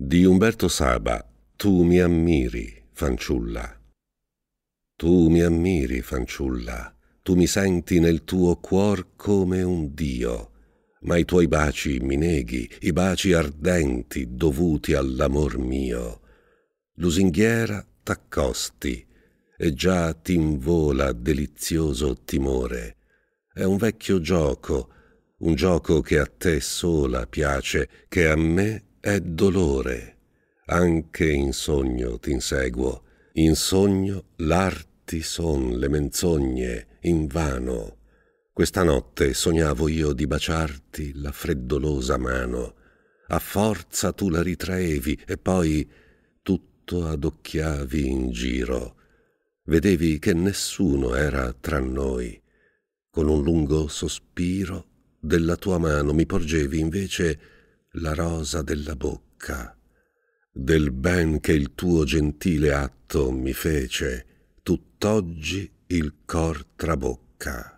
di Umberto Saba Tu mi ammiri, fanciulla. Tu mi ammiri, fanciulla, tu mi senti nel tuo cuor come un dio, ma i tuoi baci mi neghi, i baci ardenti dovuti all'amor mio. Lusinghiera t'accosti, e già t'invola delizioso timore. È un vecchio gioco, un gioco che a te sola piace, che a me è dolore. Anche in sogno t'inseguo, in sogno l'arti son le menzogne, in vano. Questa notte sognavo io di baciarti la freddolosa mano. A forza tu la ritraevi e poi tutto adocchiavi in giro. Vedevi che nessuno era tra noi. Con un lungo sospiro della tua mano mi porgevi invece la rosa della bocca, del ben che il tuo gentile atto mi fece, tutt'oggi il cor trabocca.